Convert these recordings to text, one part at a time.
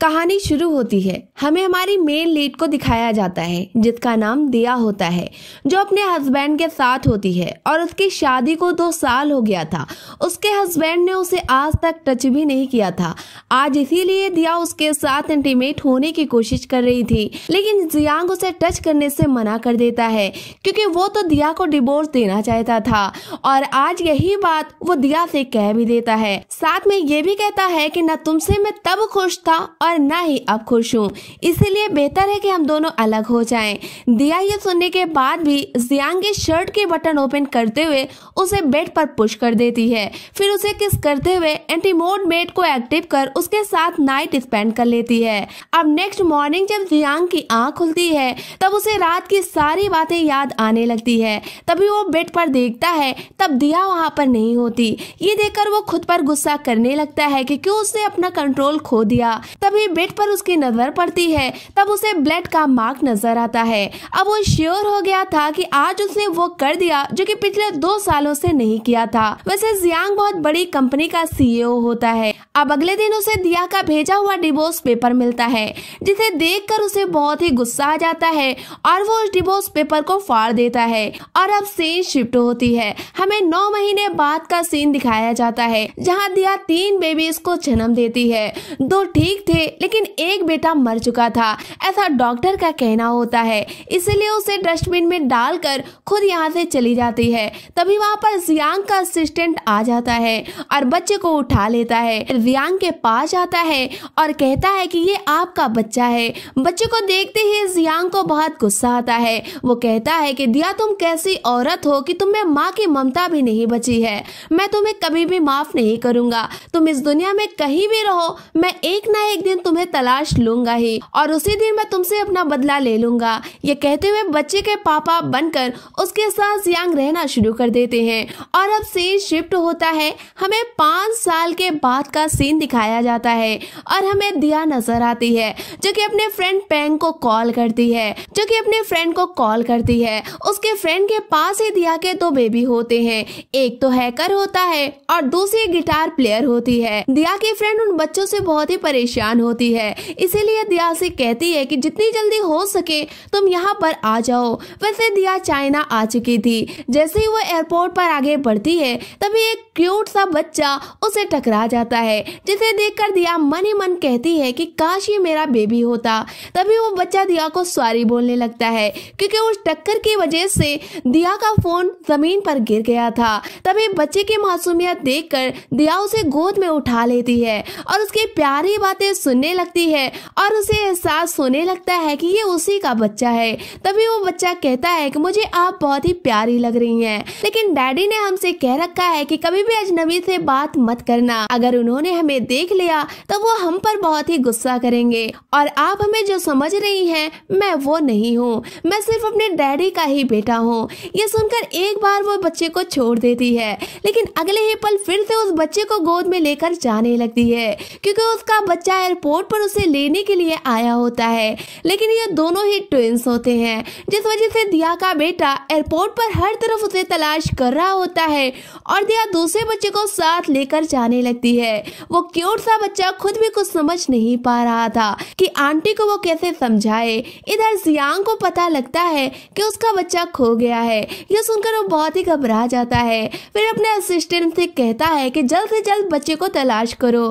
कहानी शुरू होती है हमें हमारी मेन लीड को दिखाया जाता है जिसका नाम दिया होता है जो अपने हस्बैंड के साथ होती है और उसकी शादी को दो साल हो गया था उसके हस्बैंड ने उसे आज तक टच भी नहीं किया था आज इसीलिए दिया उसके साथ इंटीमेट होने की कोशिश कर रही थी लेकिन जियांग उसे टच करने से मना कर देता है क्योंकि वो तो दिया को डिवोर्स देना चाहता था और आज यही बात वो दिया से कह भी देता है साथ में ये भी कहता है कि न तुमसे मैं तब खुश था और और ना ही अब खुश हूँ इसीलिए बेहतर है कि हम दोनों अलग हो जाएं। दिया ये सुनने के बाद भी जियांग शर्ट के बटन ओपन करते हुए उसे बेड पर पुश कर देती है फिर उसे किस करते हुए एंटीमोड मेट को एक्टिव कर उसके साथ नाइट स्पेंड कर लेती है अब नेक्स्ट मॉर्निंग जब जियांग की आँख खुलती है तब उसे रात की सारी बातें याद आने लगती है तभी वो बेड पर देखता है तब दिया वहाँ पर नहीं होती ये देखकर वो खुद पर गुस्सा करने लगता है कि क्यों उसने अपना कंट्रोल खो दिया तभी हुई बेड पर उसकी नजर पड़ती है तब उसे ब्लड का मार्क नजर आता है अब वो श्योर हो गया था कि आज उसने वो कर दिया जो कि पिछले दो सालों से नहीं किया था वैसे जियांग बहुत बड़ी कंपनी का सीईओ e होता है अब अगले दिन उसे दिया का भेजा हुआ डिवोर्स पेपर मिलता है जिसे देख उसे बहुत ही गुस्सा आ जाता है और वो उस डिवोर्स पेपर को फाड़ देता है और अब सीन शिफ्ट होती है हमें नौ महीने बाद का सीन दिखाया जाता है जहाँ दिया तीन बेबीज को जन्म देती है दो ठीक थे लेकिन एक बेटा मर चुका था ऐसा डॉक्टर का कहना होता है इसलिए उसे डस्टबिन में डालकर खुद यहाँ से चली जाती है तभी वहाँ पर जियांग का असिस्टेंट आ जाता है और बच्चे को उठा लेता है जियांग के पास जाता है और कहता है कि ये आपका बच्चा है बच्चे को देखते ही जियांग को बहुत गुस्सा आता है वो कहता है कि दिया तुम कैसी औरत हो कि तुम्हें माँ की ममता भी नहीं बची है मैं तुम्हें कभी भी माफ नहीं करूंगा तुम इस दुनिया में कहीं भी रहो मैं एक ना एक दिन दिन तुम्हें तलाश लूंगा ही और उसी दिन मैं तुमसे अपना बदला ले लूंगा ये कहते हुए बच्चे के पापा बनकर उसके साथ यांग रहना शुरू कर देते हैं और अब सीन शिफ्ट होता है हमें पाँच साल के बाद का सीन दिखाया जाता है और हमें दिया नजर आती है जो कि अपने फ्रेंड पेंग को कॉल करती है जो कि अपने फ्रेंड को कॉल करती है उसके फ्रेंड के पास ही दिया के दो बेबी होते हैं एक तो हैकर होता है और दूसरी गिटार प्लेयर होती है दिया की फ्रेंड उन बच्चों से बहुत ही परेशान हो होती है इसीलिए दिया से कहती है कि जितनी जल्दी हो सके तुम यहाँ पर आ जाओ वैसे दिया चाइना आ चुकी थी जैसे ही वो एयरपोर्ट पर आगे बढ़ती है तभी एक क्यूट सा बच्चा उसे टकरा जाता है जिसे देखकर दिया मन ही मन कहती है कि काश ये मेरा बेबी होता तभी वो बच्चा दिया को सॉरी बोलने लगता है क्योंकि उस टक्कर की वजह से दिया का फोन जमीन पर गिर गया था तभी बच्चे की मासूमियत देखकर दिया उसे गोद में उठा लेती है और उसकी प्यारी बातें सुन सुनने लगती है और उसे एहसास होने लगता है कि ये उसी का बच्चा है तभी वो बच्चा कहता है कि मुझे आप बहुत ही प्यारी लग रही हैं लेकिन डैडी ने हमसे कह रखा है कि कभी भी अजनबी से बात मत करना अगर उन्होंने हमें देख लिया तो वो हम पर बहुत ही गुस्सा करेंगे और आप हमें जो समझ रही है मैं वो नहीं हूँ मैं सिर्फ अपने डैडी का ही बेटा हूँ ये सुनकर एक बार वो बच्चे को छोड़ देती है लेकिन अगले ही पल फिर से उस बच्चे को गोद में लेकर जाने लगती है क्योंकि उसका बच्चा एयरपोर्ट बोर्ड पर उसे लेने के लिए आया होता है लेकिन ये दोनों ही ट्विंस होते हैं जिस वजह से दिया का बेटा एयरपोर्ट पर हर तरफ उसे तलाश कर रहा होता है और दिया दूसरे बच्चे को साथ लेकर जाने लगती है वो क्यूट सा बच्चा खुद भी कुछ समझ नहीं पा रहा था कि आंटी को वो कैसे समझाए इधर जियांग को पता लगता है कि उसका बच्चा खो गया है यह सुनकर वो बहुत ही घबरा जाता है फिर अपने असिस्टेंट से कहता है कि जल्द से जल्द बच्चे को तलाश करो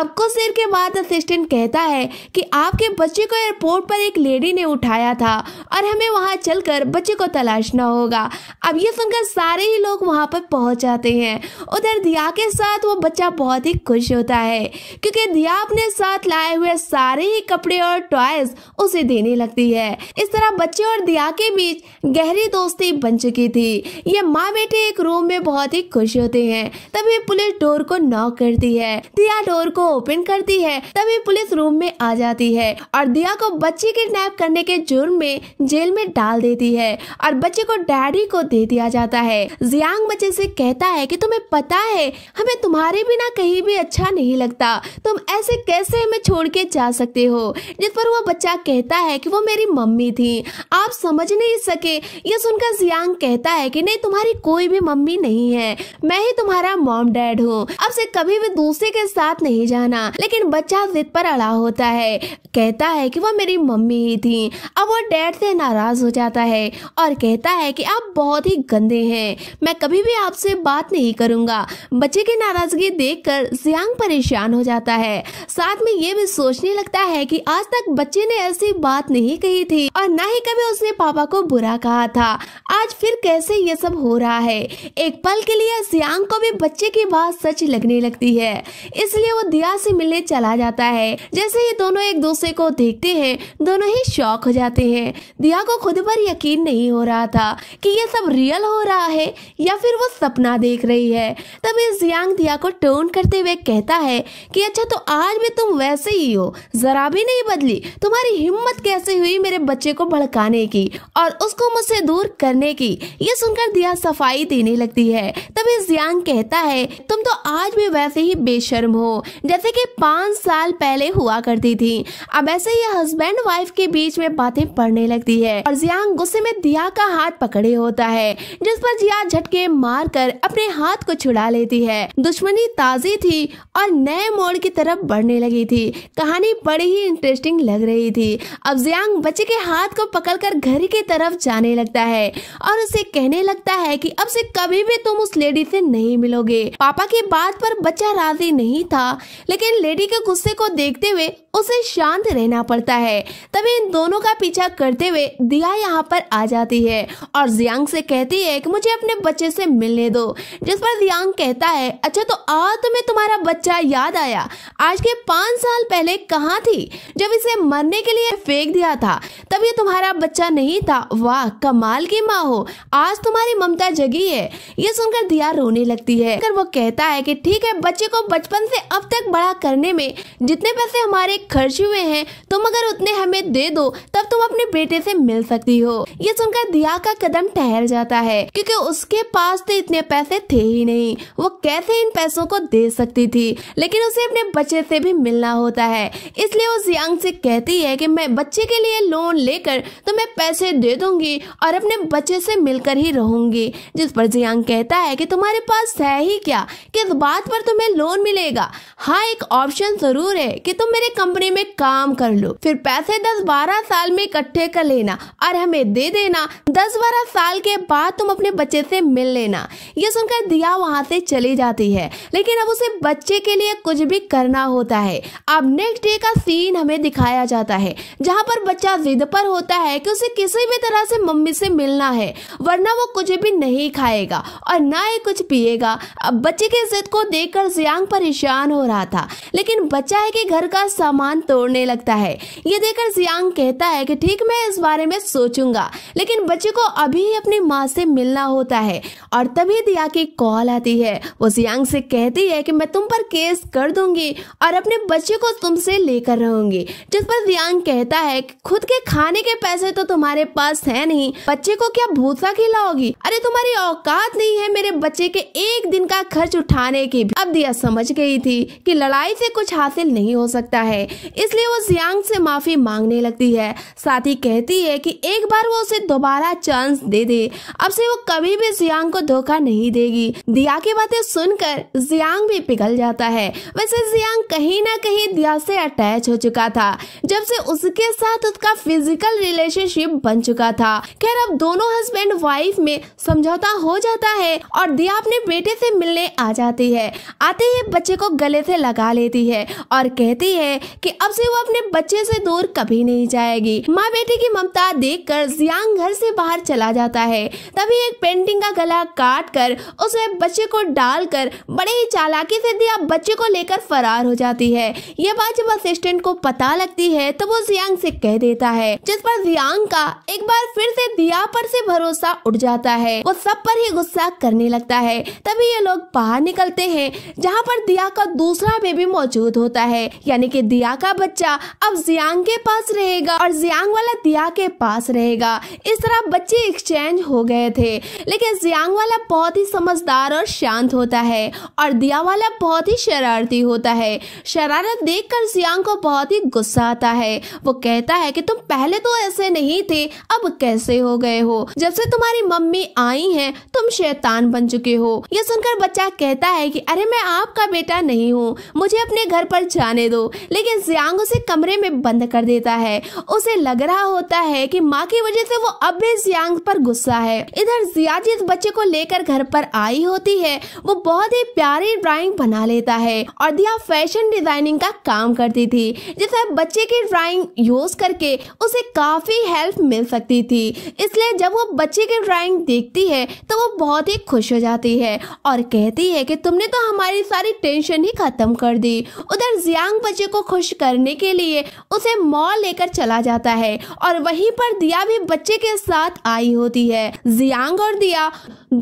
अब कुछ देर के बाद असिस्टेंट असिस्टेंट कहता है कि आपके बच्चे को एयरपोर्ट पर एक लेडी ने उठाया था और हमें वहाँ चलकर बच्चे को तलाशना होगा अब ये सुनकर सारे ही लोग वहाँ पर पहुँच जाते हैं उधर दिया के साथ वो बच्चा बहुत ही खुश होता है क्योंकि दिया अपने साथ लाए हुए सारे ही कपड़े और टॉयज उसे देने लगती है इस तरह बच्चे और दिया के बीच गहरी दोस्ती बन चुकी थी ये माँ बेटे एक रूम में बहुत ही खुश होते हैं तभी पुलिस डोर को नॉक करती है दिया डोर को ओपन करती है तभी ही पुलिस रूम में आ जाती है और दिया को बच्चे किडनैप करने के जुर्म में जेल में डाल देती है और बच्चे को डैडी को दे दिया जाता है जियांग बच्चे से कहता है कि तुम्हें पता है हमें तुम्हारे बिना कहीं भी अच्छा नहीं लगता तुम ऐसे कैसे हमें छोड़ के जा सकते हो जिस पर वो बच्चा कहता है की वो मेरी मम्मी थी आप समझ नहीं सके ये सुनकर जियांग कहता है की नहीं तुम्हारी कोई भी मम्मी नहीं है मैं ही तुम्हारा मॉम डैड हूँ अब से कभी भी दूसरे के साथ नहीं जाना लेकिन बच्चा जिद पर अड़ा होता है कहता है कि वह मेरी मम्मी ही थी अब वह डैड से नाराज़ हो जाता है और कहता है कि आप बहुत ही गंदे हैं मैं कभी भी आपसे बात नहीं करूँगा बच्चे की नाराज़गी देख कर सियांग परेशान हो जाता है साथ में ये भी सोचने लगता है कि आज तक बच्चे ने ऐसी बात नहीं कही थी और न ही कभी उसने पापा को बुरा कहा था आज फिर कैसे ये सब हो रहा है एक पल के लिए सियांग को भी बच्चे की बात सच लगने लगती है इसलिए वो दिया से मिलने चला जाता है है जैसे ही दोनों एक दूसरे को देखते हैं दोनों ही शौक हो जाते हैं दिया को खुद पर यकीन नहीं हो रहा था कि ये सब रियल हो रहा है या फिर वो सपना देख रही है तभी जियांग दिया को टोन करते हुए कहता है कि अच्छा तो आज भी तुम वैसे ही हो जरा भी नहीं बदली तुम्हारी हिम्मत कैसे हुई मेरे बच्चे को भड़काने की और उसको मुझसे दूर करने की ये सुनकर दिया सफाई देने लगती है तभी जियांग कहता है तुम तो आज भी वैसे ही बेशर्म हो जैसे कि पांच साल पहले पहले हुआ करती थी अब ऐसे ही हस्बैंड वाइफ के बीच में बातें पड़ने लगती है और जियांग गुस्से में दिया का हाथ पकड़े होता है जिस पर जिया झटके मार कर अपने हाथ को छुड़ा लेती है दुश्मनी ताजी थी और नए मोड़ की तरफ बढ़ने लगी थी कहानी बड़ी ही इंटरेस्टिंग लग रही थी अब जियांग बच्चे के हाथ को पकड़कर घर की तरफ जाने लगता है और उसे कहने लगता है कि अब से कभी भी तुम उस लेडी से नहीं मिलोगे पापा की बात पर बच्चा राजी नहीं था लेकिन लेडी के गुस्से को देखते हुए उसे शांत रहना पड़ता है तभी इन दोनों का पीछा करते हुए दिया यहाँ पर आ जाती है और जियांग से कहती है कि मुझे अपने बच्चे से मिलने दो जिस पर जियांग कहता है अच्छा तो आ तुम्हें तुम्हारा बच्चा याद आया आज के पाँच साल पहले कहाँ थी जब इसे मरने के लिए फेंक दिया था तब ये तुम्हारा बच्चा नहीं था वाह कमाल की माँ हो आज तुम्हारी ममता जगी है ये सुनकर दिया रोने लगती है वो कहता है की ठीक है बच्चे को बचपन से अब तक बड़ा करने में जितने जितने पैसे हमारे खर्च हुए हैं तुम अगर उतने हमें दे दो तब तुम अपने बेटे से मिल सकती हो ये सुनकर दिया का कदम ठहर जाता है क्योंकि उसके पास तो इतने पैसे थे ही नहीं वो कैसे इन पैसों को दे सकती थी लेकिन उसे अपने बच्चे से भी मिलना होता है इसलिए वो जियांग से कहती है कि मैं बच्चे के लिए लोन लेकर तुम्हें पैसे दे दूंगी और अपने बच्चे से मिलकर ही रहूंगी जिस पर जियांग कहता है कि तुम्हारे पास है ही क्या किस बात पर तुम्हें लोन मिलेगा हाँ एक ऑप्शन जरूर है कि तुम मेरे कंपनी में काम कर लो फिर पैसे दस बारह साल में इकट्ठे कर लेना और हमें दे देना दस बारह साल के बाद तुम अपने बच्चे से मिल लेना ये सुनकर दिया वहाँ से चली जाती है लेकिन अब उसे बच्चे के लिए कुछ भी करना होता है अब नेक्स्ट डे का सीन हमें दिखाया जाता है जहाँ पर बच्चा जिद पर होता है कि उसे किसी भी तरह से मम्मी से मिलना है वरना वो कुछ भी नहीं खाएगा और ना ही कुछ पिएगा अब बच्चे की जिद को देख कर परेशान हो रहा था लेकिन बच्चा है कि घर का सामान तोड़ने लगता है ये देखकर सियांग कहता है कि ठीक मैं इस बारे में सोचूंगा लेकिन बच्चे को अभी ही अपनी माँ से मिलना होता है और तभी दिया की कॉल आती है वो सियांग से कहती है कि मैं तुम पर केस कर दूंगी और अपने बच्चे को तुमसे लेकर रहूंगी जिस पर सियांग कहता है कि खुद के खाने के पैसे तो तुम्हारे पास है नहीं बच्चे को क्या भूसा खिलाओगी अरे तुम्हारी औकात नहीं है मेरे बच्चे के एक दिन का खर्च उठाने की अब दिया समझ गई थी कि लड़ाई से कुछ हासिल नहीं नहीं हो सकता है इसलिए वो जियांग से माफ़ी मांगने लगती है साथ ही कहती है कि एक बार वो उसे दोबारा चांस दे दे अब से वो कभी भी जियांग को धोखा नहीं देगी दिया की बातें सुनकर जियांग भी पिघल जाता है वैसे जियांग कहीं ना कहीं दिया से अटैच हो चुका था जब से उसके साथ उसका फिजिकल रिलेशनशिप बन चुका था खैर अब दोनों हस्बैंड वाइफ में समझौता हो जाता है और दिया अपने बेटे से मिलने आ जाती है आते ही बच्चे को गले से लगा लेती है और कहती है कि अब से वो अपने बच्चे से दूर कभी नहीं जाएगी माँ बेटे की ममता देख कर जियांग घर से बाहर चला जाता है तभी एक पेंटिंग का गला काट कर उसमें बच्चे को डालकर बड़े ही चालाकी से दिया बच्चे को लेकर फरार हो जाती है यह बात जब असिस्टेंट को पता लगती है तो वो जियांग से कह देता है जिस पर जियांग का एक बार फिर से दिया पर से भरोसा उठ जाता है वो सब पर ही गुस्सा करने लगता है तभी ये लोग बाहर निकलते हैं जहाँ पर दिया का दूसरा बेबी मौजूद होता है यानी कि दिया का बच्चा अब जियांग के पास रहेगा और जियांग वाला दिया के पास रहेगा इस तरह बच्चे एक्सचेंज हो गए थे लेकिन जियांग वाला बहुत ही समझदार और शांत होता है और दिया वाला बहुत ही शरारती होता है शरारत कर जियांग को बहुत ही गुस्सा आता है वो कहता है की तुम पहले तो ऐसे नहीं थे अब कैसे हो गए हो जब से तुम्हारी मम्मी आई है तुम शैतान बन चुके हो यह सुनकर बच्चा कहता है कि अरे मैं आपका बेटा नहीं हूँ मुझे अपने घर पर जाने जाने दो लेकिन जियांग उसे कमरे में बंद कर देता है उसे लग रहा होता है कि माँ की वजह से वो अब भी जियांग पर गुस्सा है इधर जिया जिस बच्चे को लेकर घर पर आई होती है वो बहुत ही प्यारी ड्राइंग बना लेता है और दिया फैशन डिजाइनिंग का काम करती थी जिससे बच्चे की ड्राइंग यूज करके उसे काफी हेल्प मिल सकती थी इसलिए जब वो बच्चे की ड्राइंग देखती है तो वो बहुत ही खुश हो जाती है और कहती है कि तुमने तो हमारी सारी टेंशन ही खत्म कर दी उधर जिया तंग बच्चे को खुश करने के लिए उसे मॉल लेकर चला जाता है और वहीं पर दिया भी बच्चे के साथ आई होती है जियांग और दिया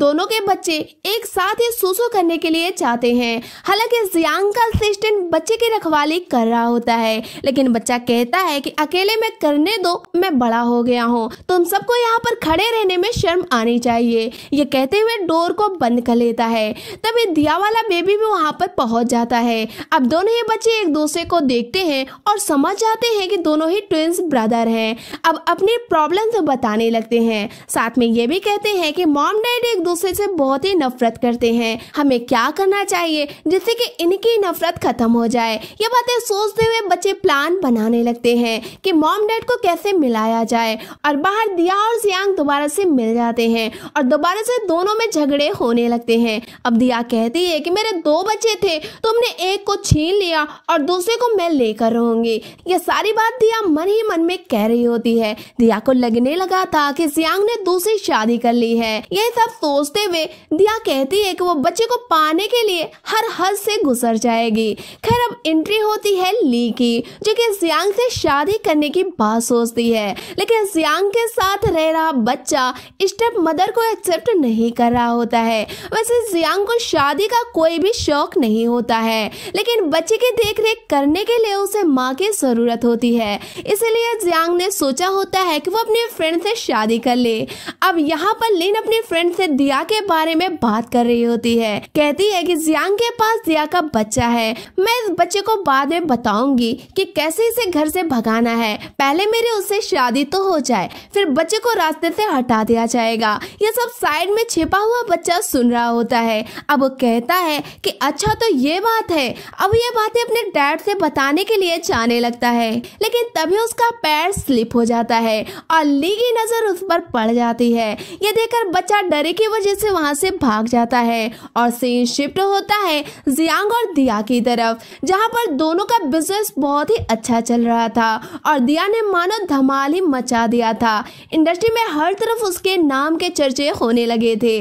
दोनों के बच्चे एक साथ ही सुसु करने के लिए चाहते हैं हालांकि जियांग का असिस्टेंट बच्चे की रखवाली कर रहा होता है लेकिन बच्चा कहता है कि अकेले में करने दो मैं बड़ा हो गया हूँ तुम तो सबको यहाँ पर खड़े रहने में शर्म आनी चाहिए ये कहते हुए डोर को बंद कर लेता है तभी दिया वाला बेबी भी वहाँ पर पहुंच जाता है अब दोनों ही बच्चे एक दूसरे को देखते हैं और समझ जाते हैं कि दोनों ही ट्विंस ब्रदर हैं अब अपनी प्रॉब्लम्स तो बताने लगते हैं साथ में ये भी कहते हैं कि मॉम डैड एक दूसरे से बहुत ही नफरत करते हैं हमें क्या करना चाहिए जिससे कि इनकी नफरत खत्म हो जाए ये बातें सोचते हुए बच्चे प्लान बनाने लगते हैं कि मॉम डैड को कैसे मिलाया जाए और बाहर दिया और सियांग दोबारा से मिल जाते हैं और दोबारा से दोनों में झगड़े होने लगते हैं अब दिया कहती है कि मेरे दो बच्चे थे तुमने एक को छीन लिया और दूसरे को मैं लेकर रहूंगी ये सारी बात दिया मन ही मन में कह रही होती है दिया को लगने लगा था कि सियांग ने दूसरी शादी कर ली है यह सब सोचते हुए दिया कहती है कि वो बच्चे को पाने के लिए हर हद से गुजर जाएगी खैर अब एंट्री होती है ली की जो कि सियांग से शादी करने की बात सोचती है लेकिन सियांग के साथ रह रहा बच्चा स्टेप मदर को एक्सेप्ट नहीं कर रहा होता है वैसे सियांग को शादी का कोई भी शौक नहीं होता है लेकिन बच्चे की देख करने के लिए उसे माँ की ज़रूरत होती है इसलिए जियांग ने सोचा होता है कि वो अपने फ्रेंड से शादी कर ले अब यहाँ पर लिन अपने फ्रेंड से दिया के बारे में बात कर रही होती है कहती है कि जियांग के पास दिया का बच्चा है मैं इस बच्चे को बाद में बताऊंगी कि कैसे इसे घर से भगाना है पहले मेरे उससे शादी तो हो जाए फिर बच्चे को रास्ते से हटा दिया जाएगा यह सब साइड में छिपा हुआ बच्चा सुन रहा होता है अब वो कहता है कि अच्छा तो ये बात है अब ये बातें अपने डैड से बताने के लिए जाने लगता है लेकिन तभी उसका पैर स्लिप हो जाता है और ली की नजर उस पर पड़ जाती है ये देखकर बच्चा डरे की वजह से वहां से भाग जाता है और सीन शिफ्ट होता है जियांग और दिया की तरफ जहाँ पर दोनों का बिजनेस बहुत ही अच्छा चल रहा था और दिया ने मानो धमाल ही मचा दिया था इंडस्ट्री में हर तरफ उसके नाम के चर्चे होने लगे थे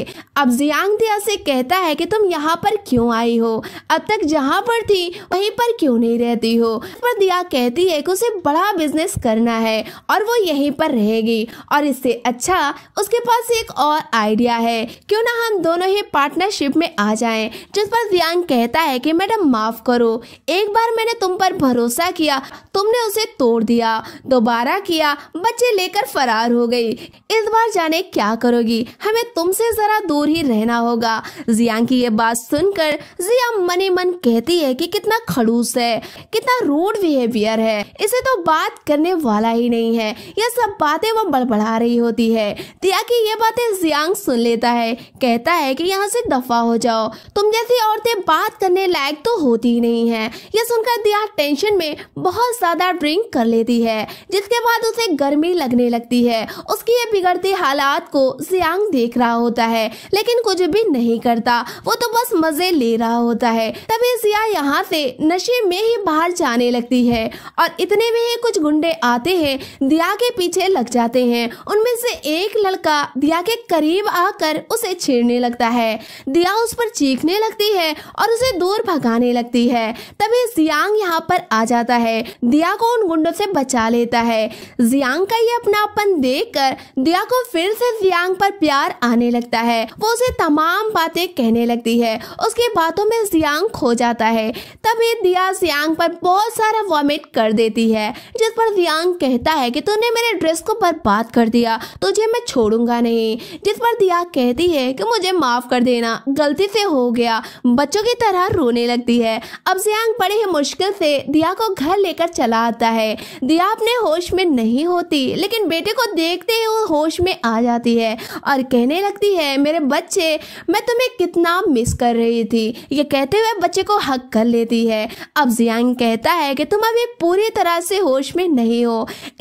अब जियांग दिया से कहता है कि तुम यहाँ पर क्यों आई हो अब तक जहाँ पर थी वहीं पर क्यों क्यों नहीं रहती हो पर दिया कहती है कि उसे बड़ा बिजनेस करना है और वो यहीं पर रहेगी और इससे अच्छा उसके पास एक और आइडिया है क्यों ना हम दोनों ही पार्टनरशिप में आ जाएं जिस पर जियांग कहता है कि मैडम माफ करो एक बार मैंने तुम पर भरोसा किया तुमने उसे तोड़ दिया दोबारा किया बच्चे लेकर फरार हो गई इस बार जाने क्या करोगी हमें तुमसे जरा दूर ही रहना होगा जियांग की ये बात सुनकर जिया मन मन कहती है कि कितना खड़ूस है कितना रूड बिहेवियर है इसे तो बात करने वाला ही नहीं है यह सब बातें वो बड़बड़ा रही होती है दिया की ये बातें जियांग सुन लेता है कहता है कि यहाँ से दफा हो जाओ तुम जैसी औरतें बात करने लायक तो होती ही नहीं है यह सुनकर दिया टेंशन में बहुत ज्यादा ड्रिंक कर लेती है जिसके बाद उसे गर्मी लगने लगती है उसकी ये बिगड़ती हालात को जियांग देख रहा होता है लेकिन कुछ भी नहीं करता वो तो बस मजे ले रहा होता है तभी जिया यहाँ से नशे में ही बाहर जाने लगती है और इतने में ही कुछ गुंडे आते हैं दिया के पीछे लग जाते हैं उनमें से एक लड़का दिया के करीब आकर उसे छेड़ने लगता है दिया उस पर चीखने लगती है और उसे दूर भगाने लगती है तभी जियांग यहाँ पर आ जाता है दिया को उन गुंडों से बचा लेता है जियांग का ये अपनापन देख कर दिया को फिर से जियांग पर प्यार आने लगता है वो उसे तमाम बातें कहने लगती है उसके बातों में जियांग खो जाता है तभी दिया बस पर बहुत सारा वॉमिट कर देती है जिस पर यांग कहता है कि तूने मेरे ड्रेस को बर्बाद कर दिया तुझे मैं छोड़ूंगा नहीं जिस पर दिया कहती है कि मुझे माफ़ कर देना गलती से हो गया बच्चों की तरह रोने लगती है अब जियांग बड़े ही मुश्किल से दिया को घर लेकर चला आता है दिया अपने होश में नहीं होती लेकिन बेटे को देखते ही वो होश में आ जाती है और कहने लगती है मेरे बच्चे मैं तुम्हें कितना मिस कर रही थी ये कहते हुए बच्चे को हक कर लेती है अब अब जियांग कहता है कि तुम अभी पूरी तरह से होश में नहीं हो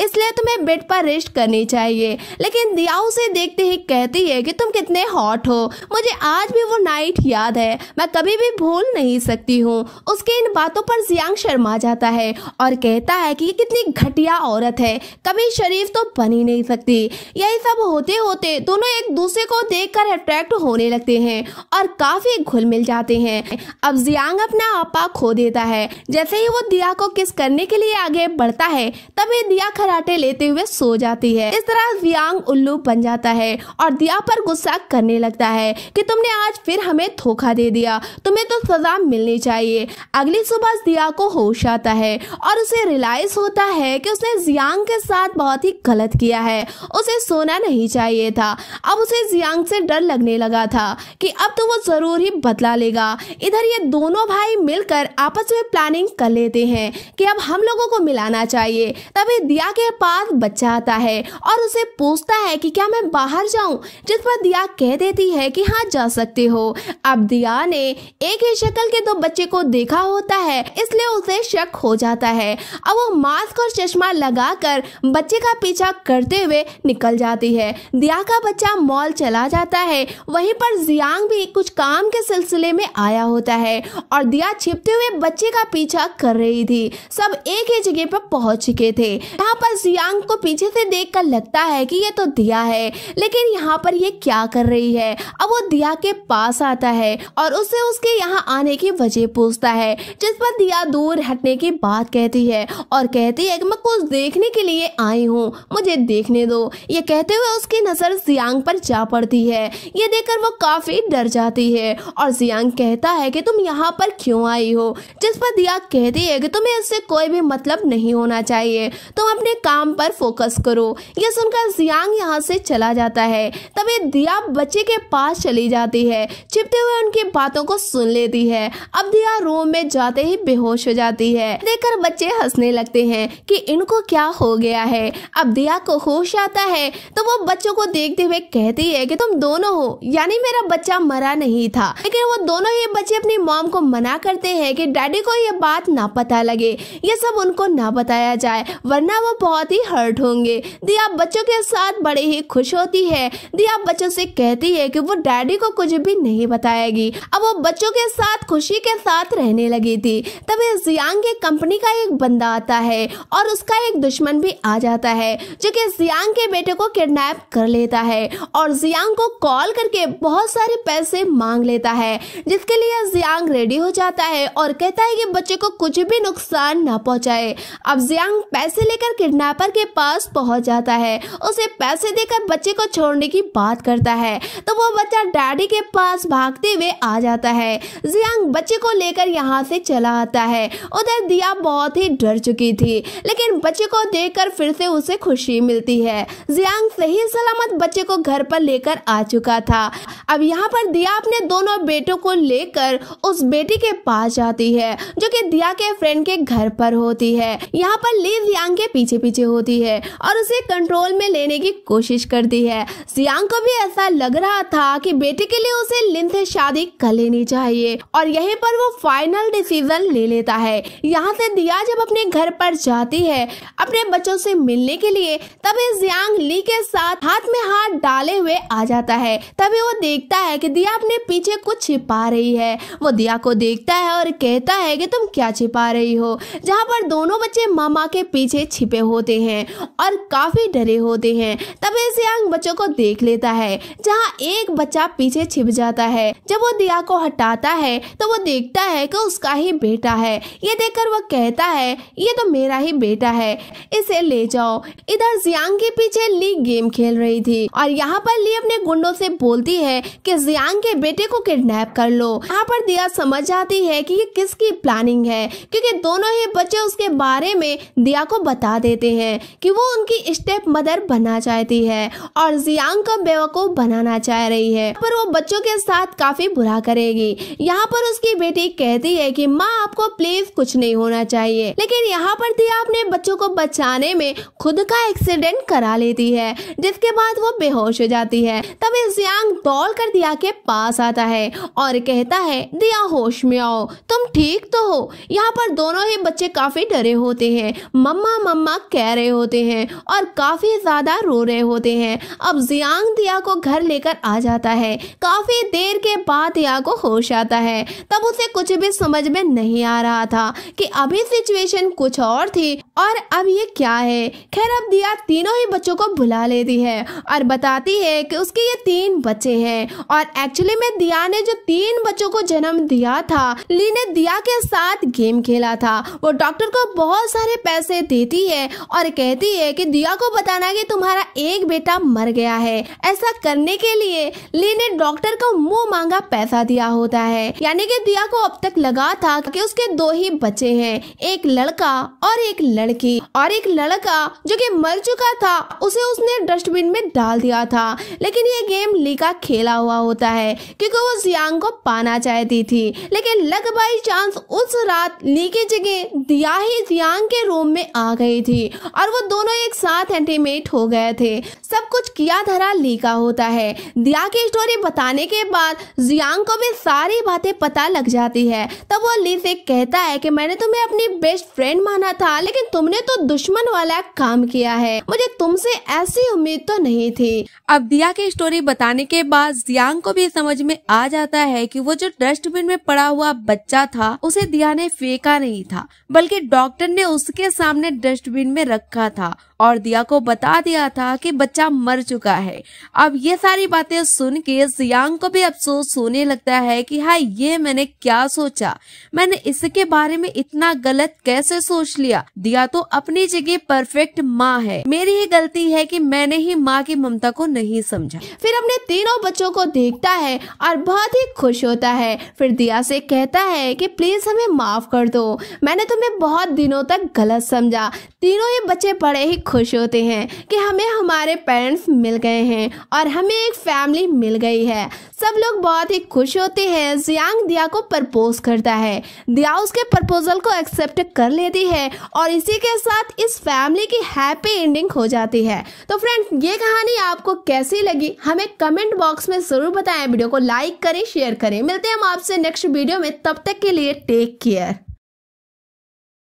इसलिए तुम्हें बेड पर रेस्ट करनी चाहिए लेकिन दिया उसे देखते ही कहती है कि तुम कितने हॉट हो मुझे आज भी वो नाइट याद है मैं कभी भी भूल नहीं सकती हूँ उसके इन बातों पर जियांग शर्मा जाता है और कहता है कि ये कितनी घटिया औरत है कभी शरीफ तो बन ही नहीं सकती यही सब होते होते दोनों एक दूसरे को कर अट्रैक्ट होने लगते हैं और काफी घुल मिल जाते हैं अब जियांग अपना आपा खो देता है जैसे ही वो दिया को किस करने के लिए आगे बढ़ता है तभी दिया खराटे लेते हुए सो जाती है इस तरह वियांग उल्लू बन जाता है और दिया पर गुस्सा करने लगता है कि तुमने आज फिर हमें धोखा दे दिया तुम्हें तो सजा मिलनी चाहिए अगली सुबह दिया को होश आता है और उसे रियलाइज होता है कि उसने जियांग के साथ बहुत ही गलत किया है उसे सोना नहीं चाहिए था अब उसे जियांग से डर लगने लगा था कि अब तो वो जरूर ही बदला लेगा इधर ये दोनों भाई मिलकर आपस में प्लान प्लानिंग कर लेते हैं कि अब हम लोगों को मिलाना चाहिए तभी दिया के पास बच्चा आता है और उसे पूछता है कि क्या मैं बाहर जाऊं जिस पर दिया कह देती है कि हाँ जा सकते हो अब दिया ने एक ही शक्ल के दो बच्चे को देखा होता है इसलिए उसे शक हो जाता है अब वो मास्क और चश्मा लगाकर बच्चे का पीछा करते हुए निकल जाती है दिया का बच्चा मॉल चला जाता है वहीं पर जियांग भी कुछ काम के सिलसिले में आया होता है और दिया छिपते हुए बच्चे का पीछा कर रही थी सब एक ही जगह पर पहुंच चुके थे यहाँ पर जियांग को पीछे से देखकर लगता है कि ये तो दिया है लेकिन यहाँ पर ये क्या कर रही है अब वो दिया के पास आता है और उसे उसके यहाँ आने की वजह पूछता है जिस पर दिया दूर हटने की बात कहती है और कहती है कि मैं कुछ देखने के लिए आई हूँ मुझे देखने दो ये कहते हुए उसकी नज़र जियांग पर जा पड़ती है ये देखकर वो काफ़ी डर जाती है और जियांग कहता है कि तुम यहाँ पर क्यों आई हो जिस पर दिया कह है कि तुम्हें इससे कोई भी मतलब नहीं होना चाहिए तुम अपने काम पर फोकस करो यह सुनकर जियांग यहाँ से चला जाता है तभी दिया बच्चे के पास चली जाती है छिपते हुए उनकी बातों को सुन लेती है अब दिया रूम में जाते ही बेहोश हो जाती है देखकर बच्चे हंसने लगते हैं कि इनको क्या हो गया है अब दिया को होश आता है तो वो बच्चों को देखते हुए कहती है कि तुम दोनों हो यानी मेरा बच्चा मरा नहीं था लेकिन वो दोनों ही बच्चे अपनी मॉम को मना करते हैं कि डैडी को ये बात ना पता लगे ये सब उनको ना बताया जाए वरना वो बहुत ही हर्ट होंगे दिया बच्चों के साथ बड़े ही खुश होती है दिया बच्चों से कहती है कि वो डैडी को कुछ भी नहीं बताएगी अब वो बच्चों के साथ खुशी के साथ रहने लगी थी तभी जियांग के कंपनी का एक बंदा आता है और उसका एक दुश्मन भी आ जाता है जो कि जियांग के बेटे को किडनैप कर लेता है और जियांग को कॉल करके बहुत सारे पैसे मांग लेता है जिसके लिए जियांग रेडी हो जाता है और कहता है कि बच्चे को कुछ भी नुकसान ना पहुंचाए अब जियांग पैसे लेकर किडनैपर के पास पहुंच जाता है उसे पैसे देकर बच्चे को छोड़ने की बात करता है तो वो बच्चा डैडी के पास भागते हुए आ जाता है जियांग बच्चे को लेकर यहाँ से चला आता है उधर दिया बहुत ही डर चुकी थी लेकिन बच्चे को देख फिर से उसे खुशी मिलती है जियांग सही सलामत बच्चे को घर पर लेकर आ चुका था अब यहाँ पर दिया अपने दोनों बेटों को लेकर उस बेटी के पास जाती है जो जो कि दिया के फ्रेंड के घर पर होती है यहाँ पर ली जियांग के पीछे पीछे होती है और उसे कंट्रोल में लेने की कोशिश करती है जियांग को भी ऐसा लग रहा था कि बेटे के लिए उसे लिन से शादी कर लेनी चाहिए और यहीं पर वो फाइनल डिसीजन ले लेता है यहाँ से दिया जब अपने घर पर जाती है अपने बच्चों से मिलने के लिए तभी जियांग ली के साथ हाथ में हाथ डाले हुए आ जाता है तभी वो देखता है कि दिया अपने पीछे कुछ छिपा रही है वो दिया को देखता है और कहता है कि तुम क्या छिपा रही हो जहाँ पर दोनों बच्चे मामा के पीछे छिपे होते हैं और काफ़ी डरे होते हैं ऐसे सियांग बच्चों को देख लेता है जहाँ एक बच्चा पीछे छिप जाता है जब वो दिया को हटाता है तो वो देखता है कि उसका ही बेटा है ये देखकर वह कहता है ये तो मेरा ही बेटा है इसे ले जाओ इधर जियांग के पीछे ली गेम खेल रही थी और यहाँ पर ली अपने गुंडों से बोलती है कि जियांग के बेटे को किडनैप कर लो यहाँ पर दिया समझ जाती है कि ये किसकी प्लान प्लानिंग है क्योंकि दोनों ही बच्चे उसके बारे में दिया को बता देते हैं कि वो उनकी स्टेप मदर बनना चाहती है और जियांग को बेवकूफ़ बनाना चाह रही है पर वो बच्चों के साथ काफ़ी बुरा करेगी यहाँ पर उसकी बेटी कहती है कि माँ आपको प्लीज कुछ नहीं होना चाहिए लेकिन यहाँ पर दिया अपने बच्चों को बचाने में खुद का एक्सीडेंट करा लेती है जिसके बाद वो बेहोश हो जाती है तभी जियांग दौड़ कर दिया के पास आता है और कहता है दिया होश में आओ तुम ठीक तो हो यहाँ पर दोनों ही बच्चे काफ़ी डरे होते हैं मम्मा मम्मा कह रहे होते हैं और काफ़ी ज़्यादा रो रहे होते हैं अब जियांग दिया को घर लेकर आ जाता है काफ़ी देर के बाद दिया को होश आता है तब उसे कुछ भी समझ में नहीं आ रहा था कि अभी सिचुएशन कुछ और थी और अब ये क्या है खैर अब दिया तीनों ही बच्चों को बुला लेती है और बताती है कि उसके ये तीन बच्चे हैं और एक्चुअली में दिया ने जो तीन बच्चों को जन्म दिया था ली ने दिया के साथ साथ गेम खेला था वो डॉक्टर को बहुत सारे पैसे देती है और कहती है कि दिया को बताना कि तुम्हारा एक बेटा मर गया है ऐसा करने के लिए ली ने डॉक्टर को मुंह मांगा पैसा दिया होता है यानी कि दिया को अब तक लगा था कि उसके दो ही बच्चे हैं एक लड़का और एक लड़की और एक लड़का जो कि मर चुका था उसे उसने डस्टबिन में डाल दिया था लेकिन ये गेम ली का खेला हुआ होता है क्योंकि वो जियांग को पाना चाहती थी लेकिन लग बाई चांस उस उस रात ली की जगह दिया ही जियांग के रूम में आ गई थी और वो दोनों एक साथ एंटीमेट हो गए थे सब कुछ किया धरा ली का होता है दिया की स्टोरी बताने के बाद जियांग को भी सारी बातें पता लग जाती है तब वो ली से कहता है कि मैंने तुम्हें अपनी बेस्ट फ्रेंड माना था लेकिन तुमने तो दुश्मन वाला काम किया है मुझे तुमसे ऐसी उम्मीद तो नहीं थी अब दिया की स्टोरी बताने के बाद जियांग को भी समझ में आ जाता है की वो जो डस्टबिन में पड़ा हुआ बच्चा था उसे दिया ने फेंका नहीं था बल्कि डॉक्टर ने उसके सामने डस्टबिन में रखा था और दिया को बता दिया था कि बच्चा मर चुका है अब ये सारी बातें सुन के सियांग को भी अफसोस होने लगता है कि हाँ ये मैंने क्या सोचा मैंने इसके बारे में इतना गलत कैसे सोच लिया दिया तो अपनी जगह परफेक्ट माँ है मेरी ही गलती है कि मैंने ही माँ की ममता को नहीं समझा फिर अपने तीनों बच्चों को देखता है और बहुत ही खुश होता है फिर दिया से कहता है की प्लीज हमें मुझे माफ़ कर दो मैंने तुम्हें बहुत दिनों तक गलत समझा तीनों ये बच्चे बड़े ही खुश होते हैं कि हमें हमारे पेरेंट्स मिल गए हैं और हमें एक फैमिली मिल गई है सब लोग बहुत ही खुश होते हैं जियांग दिया को प्रपोज करता है दिया उसके प्रपोजल को एक्सेप्ट कर लेती है और इसी के साथ इस फैमिली की हैप्पी एंडिंग हो जाती है तो फ्रेंड्स ये कहानी आपको कैसी लगी हमें कमेंट बॉक्स में ज़रूर बताएं वीडियो को लाइक करें शेयर करें मिलते हैं हम आपसे नेक्स्ट वीडियो में तब तक के लिए टेक que é.